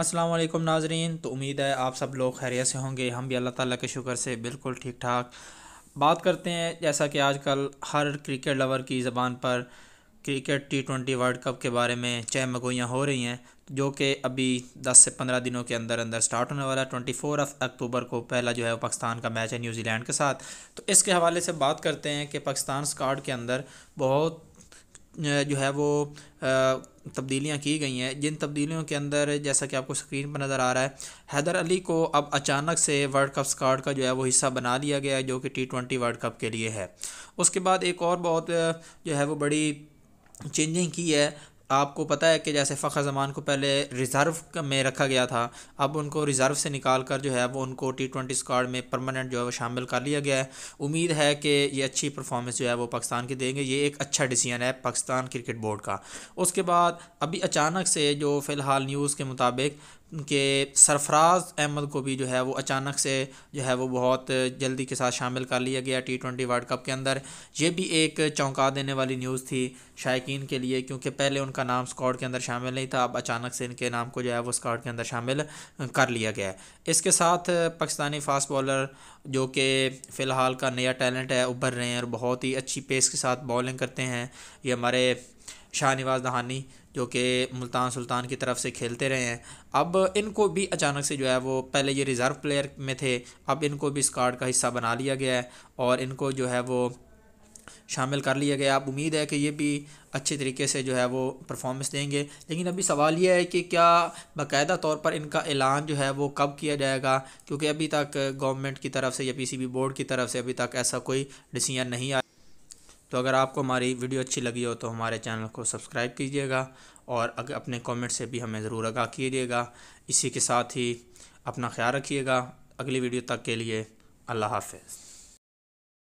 अस्सलाम वालेकुम नाजरीन तो उम्मीद है आप सब लोग खैरियत से होंगे हम भी अल्लाह ताला के शुक्र से बिल्कुल ठीक ठाक बात करते हैं जैसा कि आजकल हर क्रिकेट लवर की ज़बान पर cricket T twenty World Cup के बारे में चय मगोइयाँ हो रही हैं जो कि अभी दस से पंद्रह दिनों के अंदर अंदर स्टार्ट होने वाला है ट्वेंटी फोर अक्टूबर को पहला जो है वो पाकिस्तान का मैच है न्यूजीलैंड के साथ तो इसके हवाले से बात करते हैं कि पाकिस्तान स्कॉड के अंदर बहुत जो है वो आ, तब्दीलियाँ की गई हैं जिन तब्दीलियों के अंदर जैसा कि आपको स्क्रीन पर नज़र आ रहा है हैदर अली को अब अचानक से वर्ल्ड कप स्कॉड का जो है वो हिस्सा बना लिया गया है जो कि टी ट्वेंटी वर्ल्ड कप के लिए है उसके बाद एक और बहुत जो है वो बड़ी चेंजिंग की है आपको पता है कि जैसे फ़खर ज़मान को पहले रिज़र्व में रखा गया था अब उनको रिज़र्व से निकाल कर जो है वो उनको टी ट्वेंटी स्कॉड में परमानेंट जो है वो शामिल कर लिया गया है उम्मीद है कि ये अच्छी परफॉर्मेंस जो है वो पाकिस्तान की देंगे ये एक अच्छा डिसीजन है पाकिस्तान क्रिकेट बोर्ड का उसके बाद अभी अचानक से जो फ़िलहाल न्यूज़ के मुताबिक के सरफराज अहमद को भी जो है वो अचानक से जो है वो बहुत जल्दी के साथ शामिल कर लिया गया टी ट्वेंटी वर्ल्ड कप के अंदर ये भी एक चौंका देने वाली न्यूज़ थी शायकीन के लिए क्योंकि पहले उनका नाम स्कॉड के अंदर शामिल नहीं था अब अचानक से इनके नाम को जो है वो स्कॉड के अंदर शामिल कर लिया गया है इसके साथ पाकिस्तानी फास्ट बॉलर जो कि फ़िलहाल का नया टैलेंट है उभर रहे हैं और बहुत ही अच्छी पेस के साथ बॉलिंग करते हैं ये हमारे शाहनवाज दहानी जो कि मुल्तान सुल्तान की तरफ से खेलते रहे हैं अब इनको भी अचानक से जो है वो पहले ये रिज़र्व प्लेयर में थे अब इनको भी इस कार्ड का हिस्सा बना लिया गया है और इनको जो है वो शामिल कर लिया गया अब उम्मीद है कि ये भी अच्छे तरीके से जो है वो परफॉर्मेंस देंगे लेकिन अभी सवाल यह है कि क्या बाकायदा तौर पर इनका ऐलान जो है वो कब किया जाएगा क्योंकि अभी तक गवर्नमेंट की तरफ से या पीसीबी बोर्ड की तरफ से अभी तक ऐसा कोई डिसीजन नहीं आया तो अगर आपको हमारी वीडियो अच्छी लगी हो तो हमारे चैनल को सब्सक्राइब कीजिएगा और अगर अपने कमेंट से भी हमें ज़रूर आगाह कीजिएगा इसी के साथ ही अपना ख्याल रखिएगा अगली वीडियो तक के लिए अल्लाह हाफिज़